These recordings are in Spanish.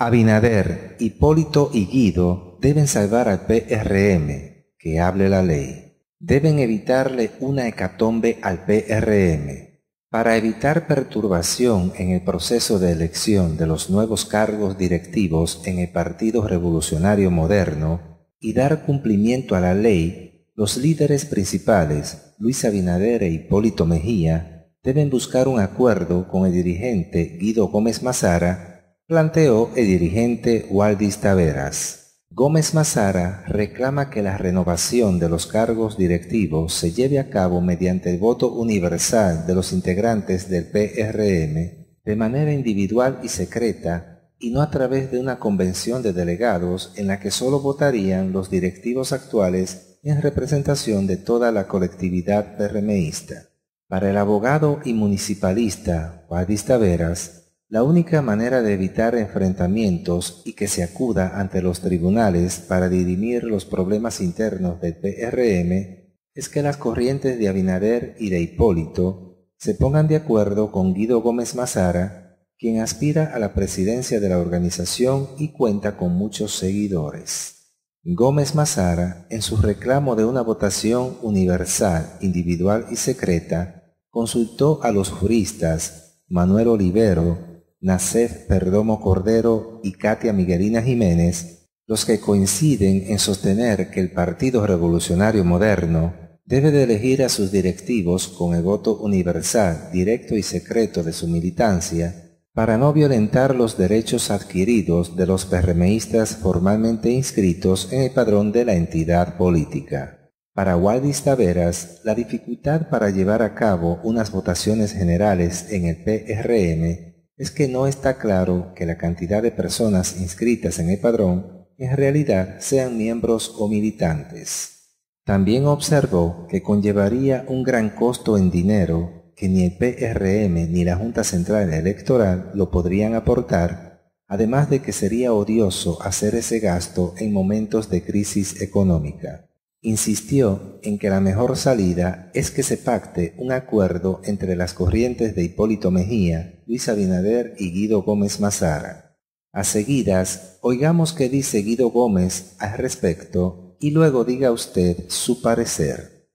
Abinader, Hipólito y Guido deben salvar al PRM, que hable la ley. Deben evitarle una hecatombe al PRM. Para evitar perturbación en el proceso de elección de los nuevos cargos directivos en el Partido Revolucionario Moderno y dar cumplimiento a la ley, los líderes principales, Luis Abinader e Hipólito Mejía, deben buscar un acuerdo con el dirigente Guido Gómez Mazara planteó el dirigente Waldis Taveras. Gómez Mazara reclama que la renovación de los cargos directivos se lleve a cabo mediante el voto universal de los integrantes del PRM de manera individual y secreta y no a través de una convención de delegados en la que solo votarían los directivos actuales en representación de toda la colectividad PRMista. Para el abogado y municipalista Waldis Taveras, la única manera de evitar enfrentamientos y que se acuda ante los tribunales para dirimir los problemas internos del PRM es que las corrientes de Abinader y de Hipólito se pongan de acuerdo con Guido Gómez Mazara, quien aspira a la presidencia de la organización y cuenta con muchos seguidores. Gómez Mazara, en su reclamo de una votación universal, individual y secreta, consultó a los juristas Manuel Olivero, Nacef Perdomo Cordero y Katia Miguelina Jiménez, los que coinciden en sostener que el Partido Revolucionario Moderno debe de elegir a sus directivos con el voto universal, directo y secreto de su militancia, para no violentar los derechos adquiridos de los PRMistas formalmente inscritos en el padrón de la entidad política. Para Waldis Taveras, la dificultad para llevar a cabo unas votaciones generales en el PRM es que no está claro que la cantidad de personas inscritas en el padrón en realidad sean miembros o militantes. También observó que conllevaría un gran costo en dinero que ni el PRM ni la Junta Central Electoral lo podrían aportar, además de que sería odioso hacer ese gasto en momentos de crisis económica insistió en que la mejor salida es que se pacte un acuerdo entre las corrientes de Hipólito Mejía Luis Abinader y Guido Gómez Mazara. A seguidas, oigamos qué dice Guido Gómez al respecto y luego diga usted su parecer.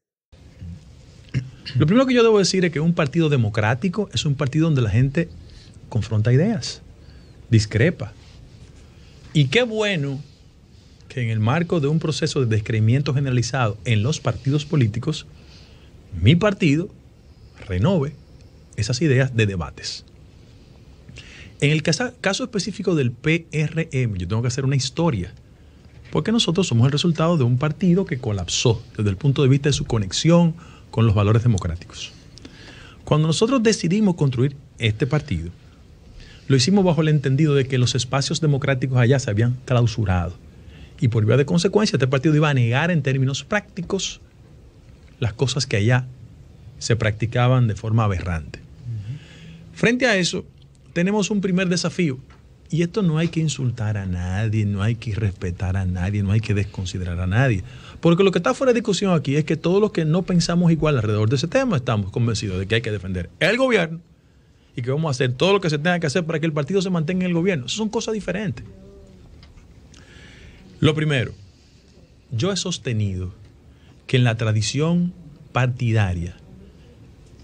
Lo primero que yo debo decir es que un partido democrático es un partido donde la gente confronta ideas, discrepa. Y qué bueno que en el marco de un proceso de descreimiento generalizado en los partidos políticos, mi partido renove esas ideas de debates. En el caso, específico del PRM, yo tengo que hacer una historia, porque nosotros somos el resultado de un partido que colapsó desde el punto de vista de su conexión con los valores democráticos. Cuando nosotros decidimos construir este partido, lo hicimos bajo el entendido de que los espacios democráticos allá se habían clausurado. Y por vía de consecuencia, este partido iba a negar en términos prácticos las cosas que allá se practicaban de forma aberrante. Frente a eso, tenemos un primer desafío. Y esto no hay que insultar a nadie, no hay que respetar a nadie, no hay que desconsiderar a nadie. Porque lo que está fuera de discusión aquí es que todos los que no pensamos igual alrededor de ese tema estamos convencidos de que hay que defender el gobierno y que vamos a hacer todo lo que se tenga que hacer para que el partido se mantenga en el gobierno. Eso son cosas diferentes. Lo primero, yo he sostenido que en la tradición partidaria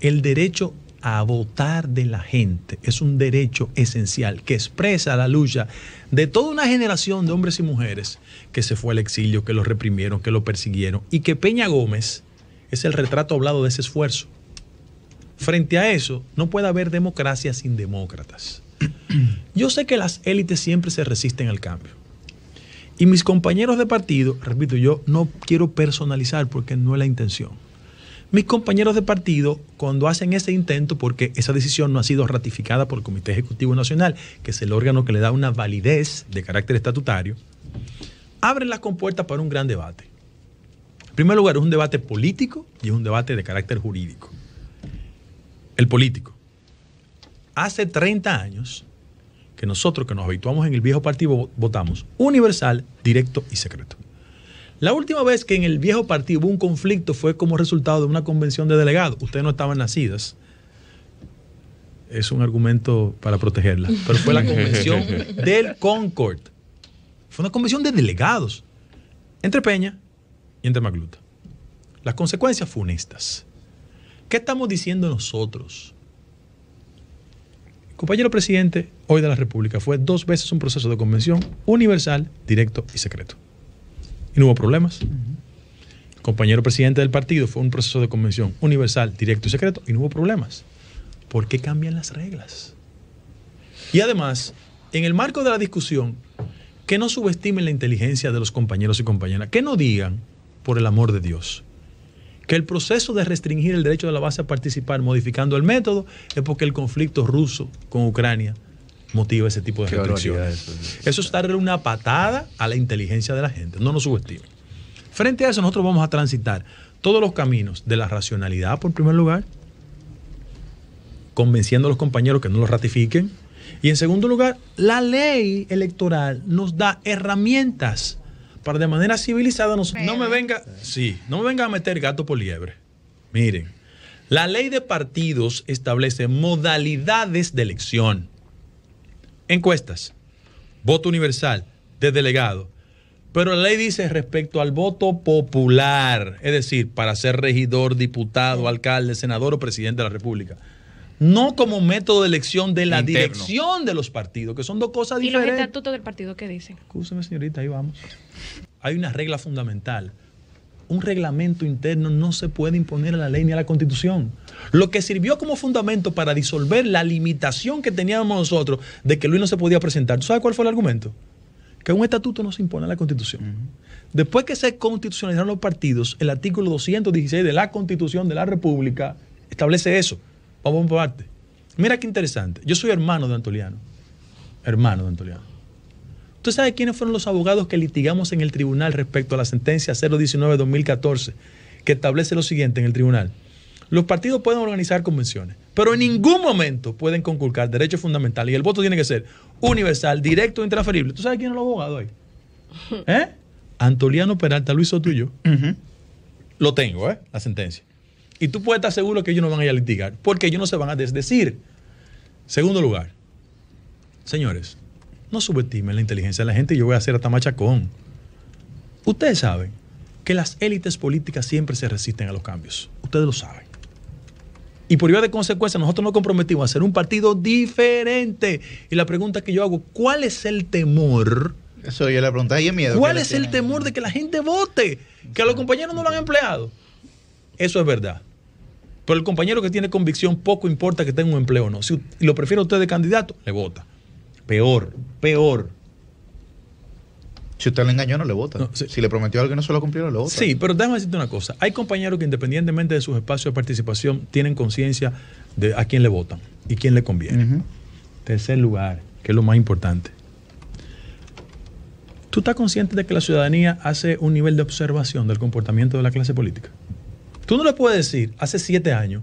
el derecho a votar de la gente es un derecho esencial que expresa la lucha de toda una generación de hombres y mujeres que se fue al exilio, que lo reprimieron, que lo persiguieron y que Peña Gómez es el retrato hablado de ese esfuerzo. Frente a eso, no puede haber democracia sin demócratas. Yo sé que las élites siempre se resisten al cambio. Y mis compañeros de partido, repito, yo no quiero personalizar porque no es la intención mis compañeros de partido, cuando hacen ese intento, porque esa decisión no ha sido ratificada por el Comité Ejecutivo Nacional, que es el órgano que le da una validez de carácter estatutario, abren las compuertas para un gran debate. En primer lugar, es un debate político y es un debate de carácter jurídico. El político. Hace 30 años que nosotros que nos habituamos en el viejo partido votamos universal, directo y secreto. La última vez que en el viejo partido hubo un conflicto fue como resultado de una convención de delegados. Ustedes no estaban nacidas. Es un argumento para protegerla. Pero fue la convención del Concord. Fue una convención de delegados entre Peña y entre Magluta. Las consecuencias funestas. ¿Qué estamos diciendo nosotros? compañero presidente hoy de la República fue dos veces un proceso de convención universal, directo y secreto no hubo problemas. El compañero presidente del partido fue un proceso de convención universal, directo y secreto y no hubo problemas. ¿Por qué cambian las reglas? Y además, en el marco de la discusión, que no subestimen la inteligencia de los compañeros y compañeras, que no digan, por el amor de Dios, que el proceso de restringir el derecho de la base a participar modificando el método es porque el conflicto ruso con Ucrania motiva ese tipo de restricciones. Eso, es darle una patada a la inteligencia de la gente, no nos subestimen. Frente a eso nosotros vamos a transitar todos los caminos de la racionalidad, por primer lugar, convenciendo a los compañeros que no lo ratifiquen. Y en segundo lugar, la ley electoral nos da herramientas para de manera civilizada nos, no me venga, no me venga a meter gato por liebre. Miren, la ley de partidos establece modalidades de elección encuestas, voto universal, de delegado. Pero la ley dice respecto al voto popular, es decir, para ser regidor, diputado, alcalde, senador o presidente de la República. No como método de elección de la dirección de los partidos, que son dos cosas diferentes. ¿Y los estatutos del partido qué dicen? Escúcheme, señorita, ahí vamos. Hay una regla fundamental un reglamento interno no se puede imponer a la ley ni a la constitución. Lo que sirvió como fundamento para disolver la limitación que teníamos nosotros de que Luis no se podía presentar, ¿tú sabes cuál fue el argumento? Que un estatuto no se impone a la constitución. Después que se constitucionalizaron los partidos, el artículo 216 de la constitución de la república establece eso. Vamos a parte. Mira qué interesante. Yo soy hermano de Antoliano. Hermano de Antoliano. ¿Tú sabes quiénes fueron los abogados que litigamos en el tribunal respecto a la sentencia 019-2014 que establece lo siguiente en el tribunal? Los partidos pueden organizar convenciones, pero en ningún momento pueden conculcar derechos fundamentales y el voto tiene que ser universal, directo e intransferible. ¿Tú sabes quién es el abogado ahí? ¿Eh? Antoliano Peralta, Luis Soto Lo tengo, ¿eh? La sentencia. Y tú puedes estar seguro que ellos no van a ir a litigar, porque ellos no se van a desdecir. Segundo lugar, señores, no subestimen la inteligencia de la gente, yo voy a hacer hasta machacón. Ustedes saben que las élites políticas siempre se resisten a los cambios. Ustedes lo saben. Y por igual de consecuencia, nosotros nos comprometimos a hacer un partido diferente. Y la pregunta que yo hago, ¿cuál es el temor? Eso yo le pregunté, ¿y miedo? ¿Cuál es el temor de que la gente vote? Que a los compañeros no lo han empleado. Eso es verdad. Pero el compañero que tiene convicción, poco importa que tenga un empleo o no. Si lo prefiere usted de candidato, le vota peor, peor. Si usted le engañó, no le vota. Si le prometió algo y no se lo cumplió, no le vota. Sí, pero déjame decirte una cosa. Hay compañeros que independientemente de sus espacios de participación, tienen conciencia de a quién le votan y quién le conviene. Tercer lugar, que es lo más importante. ¿Tú estás consciente de que la ciudadanía hace un nivel de observación del comportamiento de la clase política? Tú no le puedes decir, hace siete años,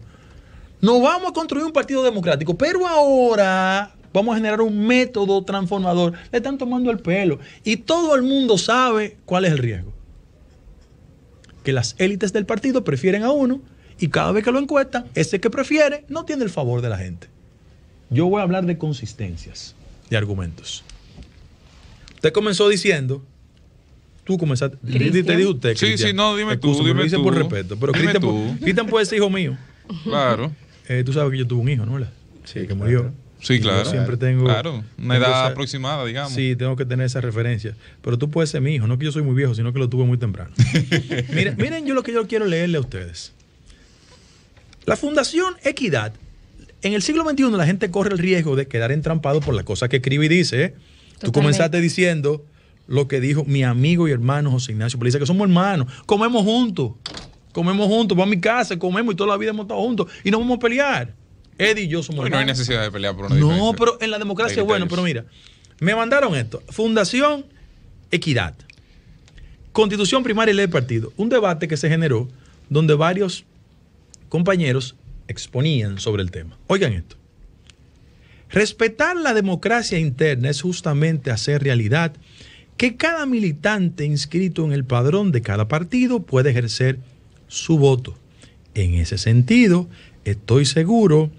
no vamos a construir un partido democrático, pero ahora vamos a generar un método transformador. Le están tomando el pelo. Y todo el mundo sabe cuál es el riesgo. Que las élites del partido prefieren a uno y cada vez que lo encuestan, ese que prefiere no tiene el favor de la gente. Yo voy a hablar de consistencias, de argumentos. Usted comenzó diciendo tú comenzaste. Te dijo usted. que. Sí, sí, no, dime eh, tú. Dime tú. por respeto. Pero Cristian, puede, ser hijo mío. Claro. Eh, tú sabes que yo tuve un hijo, ¿no? Sí, que murió. Sí, claro. siempre tengo. Claro, una edad aproximada, digamos. Sí, tengo que tener esa referencia. Pero tú puedes ser mi hijo, no que yo soy muy viejo, sino que lo tuve muy temprano. miren, yo lo que yo quiero leerle a ustedes. La Fundación Equidad, en el siglo XXI la gente corre el riesgo de quedar entrampado por la cosa que escribe y dice. ¿eh? Tú comenzaste diciendo lo que dijo mi amigo y hermano José Ignacio dice que somos hermanos, comemos juntos, comemos juntos, vamos a mi casa, comemos y toda la vida hemos estado juntos y no vamos a pelear. Eddie y yo somos no hay necesidad de pelear por una No, pero en la democracia bueno, pero mira, me mandaron esto. Fundación Equidad. Constitución primaria y ley de partido. Un debate que se generó donde varios compañeros exponían sobre el tema. Oigan esto. Respetar la democracia interna es justamente hacer realidad que cada militante inscrito en el padrón de cada partido puede ejercer su voto. En ese sentido, estoy seguro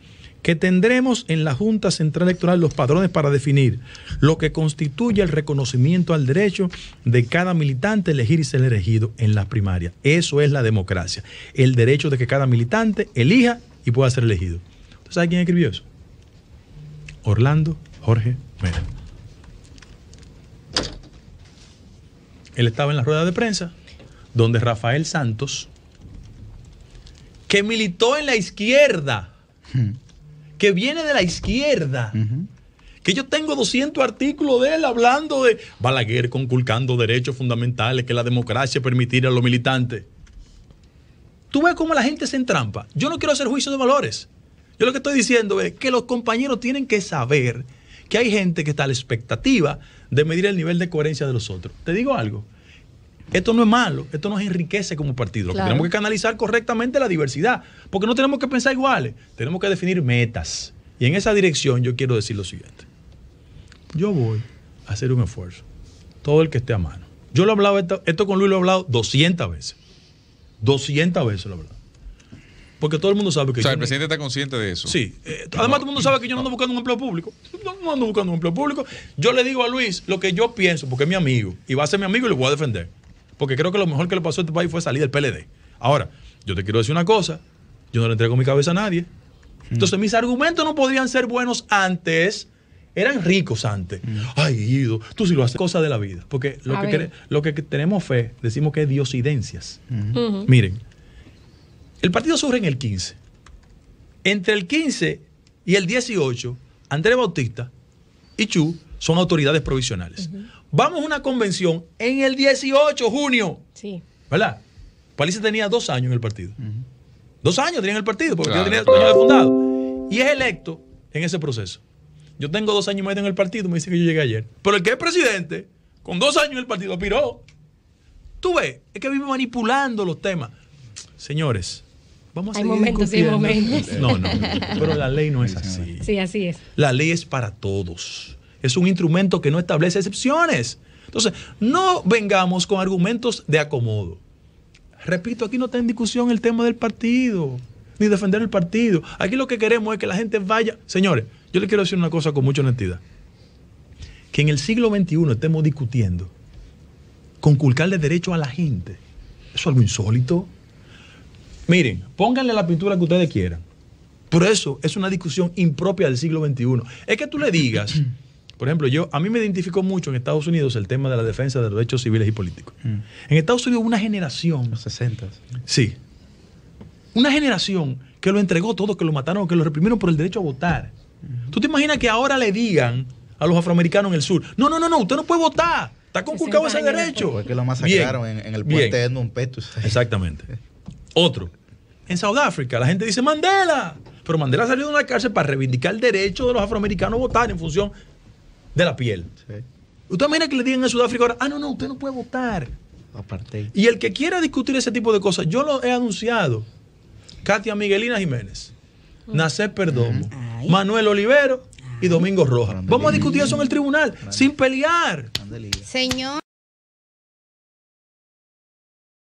que tendremos en la Junta Central Electoral los padrones para definir lo que constituye el reconocimiento al derecho de cada militante elegir y ser elegido en las primarias. Eso es la democracia, el derecho de que cada militante elija y pueda ser elegido. ¿Usted sabe quién escribió eso? Orlando Jorge Mera. Él estaba en la rueda de prensa donde Rafael Santos, que militó en la izquierda, hmm que viene de la izquierda. Que yo tengo 200 artículos de él hablando de Balaguer conculcando derechos fundamentales que la democracia permitirá a los militantes. Tú ves cómo la gente se entrampa. Yo no quiero hacer juicio de valores. Yo lo que estoy diciendo es que los compañeros tienen que saber que hay gente que está a la expectativa de medir el nivel de coherencia de los otros. Te digo algo. Esto no es malo, esto nos enriquece como partido. tenemos que canalizar correctamente la diversidad, porque no tenemos que pensar iguales, tenemos que definir metas. Y en esa dirección yo quiero decir lo siguiente. Yo voy a hacer un esfuerzo, todo el que esté a mano. Yo lo he hablado, esto, con Luis lo he hablado 200 veces. 200 veces la verdad, Porque todo el mundo sabe que... O sea, el presidente está consciente de eso. Sí. Eh, además, todo el mundo sabe que yo no ando buscando un empleo público. no, ando buscando un empleo público. Yo le digo a Luis lo que yo pienso, porque es mi amigo. Y va a ser mi amigo y lo voy a defender porque creo que lo mejor que le pasó a este país fue salir del PLD. Ahora, yo te quiero decir una cosa, yo no le entrego mi cabeza a nadie. Mm. Entonces, mis argumentos no podían ser buenos antes, eran ricos antes. Mm. Ay, Ido, tú sí lo haces. Cosa de la vida. Porque lo, que, lo que, tenemos fe, decimos que es diosidencias. Mm-hmm. Miren, el partido surge en el 15. Entre el 15 y el 18, Andrés Bautista y Chu son autoridades provisionales. Vamos a una convención en el 18 de junio. Sí. ¿Verdad? Paliza tenía dos años en el partido. Dos años tenía en el partido, porque tenía dos de fundado. Y es electo en ese proceso. Yo tengo dos años y medio en el partido, me dice que yo llegué ayer. Pero el que es presidente, con dos años en el partido, piró. Tú ves, es que vive manipulando los temas. Señores, vamos a Hay momentos y momentos. No, no, pero la ley no es así. Sí, así es. La ley es para todos es un instrumento que no establece excepciones. Entonces, no vengamos con argumentos de acomodo. Repito, aquí no está en discusión el tema del partido, ni defender el partido. Aquí lo que queremos es que la gente vaya. Señores, yo les quiero decir una cosa con mucha honestidad. Que en el siglo XXI estemos discutiendo conculcarle derecho a la gente. Eso es algo insólito. Miren, pónganle la pintura que ustedes quieran. Por eso es una discusión impropia del siglo XXI. Es que tú le digas Por ejemplo, yo a mí me identificó mucho en Estados Unidos el tema de la defensa de los derechos civiles y políticos. Mm. En Estados Unidos una generación... Los 60. Sí. Una generación que lo entregó todo, que lo mataron, que lo reprimieron por el derecho a votar. Mm. ¿Tú te imaginas que ahora le digan a los afroamericanos en el sur, no, no, no, no, usted no puede votar, está conculcado ese derecho? Porque lo masacraron en, el puente de Edmund Petus. Exactamente. Otro. En Sudáfrica la gente dice, Mandela, pero Mandela salió de una cárcel para reivindicar el derecho de los afroamericanos a votar en función de la piel. Usted imagina que le digan en Sudáfrica ahora, ah, no, no, usted no puede votar. Aparte. Y el que quiera discutir ese tipo de cosas, yo lo he anunciado. Katia Miguelina Jiménez, mm. Nacer Perdomo, ah, Manuel Olivero y ah. Domingo Rojas. Vamos a discutir eso en el tribunal, sin pelear. Señor.